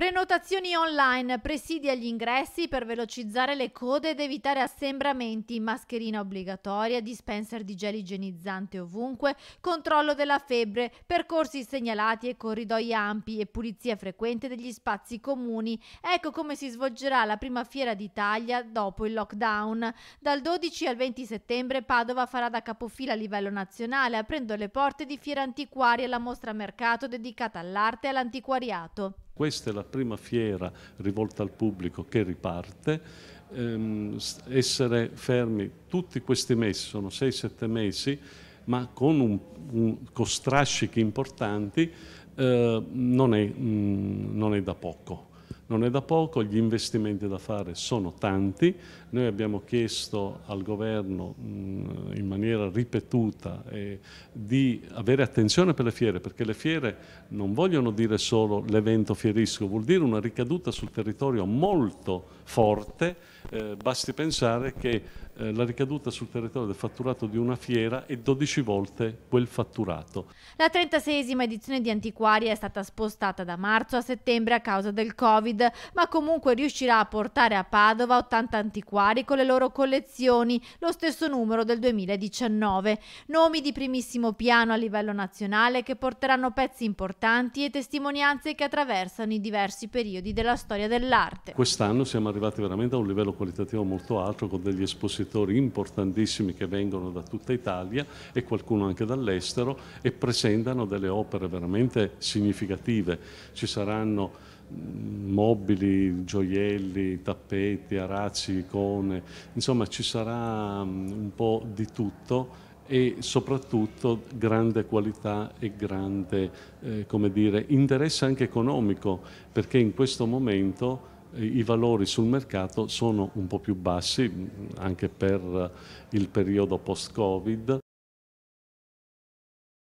Prenotazioni online, presidi agli ingressi per velocizzare le code ed evitare assembramenti, mascherina obbligatoria, dispenser di gel igienizzante ovunque, controllo della febbre, percorsi segnalati e corridoi ampi e pulizia frequente degli spazi comuni. Ecco come si svolgerà la prima fiera d'Italia dopo il lockdown. Dal 12 al 20 settembre Padova farà da capofila a livello nazionale, aprendo le porte di Fiera Antiquaria, la mostra mercato dedicata all'arte e all'antiquariato. Questa è la prima fiera rivolta al pubblico che riparte. Ehm, essere fermi tutti questi mesi, sono 6-7 mesi, ma con, un, un, con strascichi importanti, eh, non, è, mh, mm, non è da poco non è da poco, gli investimenti da fare sono tanti, noi abbiamo chiesto al governo mh, mm, in maniera ripetuta eh, di avere attenzione per le fiere, perché le fiere non vogliono dire solo l'evento fieristico, vuol dire una ricaduta sul territorio molto forte, eh, basti pensare che eh, la ricaduta sul territorio del fatturato di una fiera è 12 volte quel fatturato. La 36esima edizione di Antiquaria è stata spostata da marzo a settembre a causa del Covid, ma comunque riuscirà a portare a Padova 80 antiquari con le loro collezioni, lo stesso numero del 2018. 2019, nomi di primissimo piano a livello nazionale che porteranno pezzi importanti e testimonianze che attraversano i diversi periodi della storia dell'arte. Quest'anno siamo arrivati veramente a un livello qualitativo molto alto con degli espositori importantissimi che vengono da tutta Italia e qualcuno anche dall'estero e presentano delle opere veramente significative. Ci saranno mobili, gioielli, tappeti, arazzi, icone, insomma ci sarà mm, un po' di tutto e soprattutto grande qualità e grande eh, dire, interesse anche economico perché in questo momento eh, i valori sul mercato sono un po' più bassi mm, anche per il periodo post-Covid.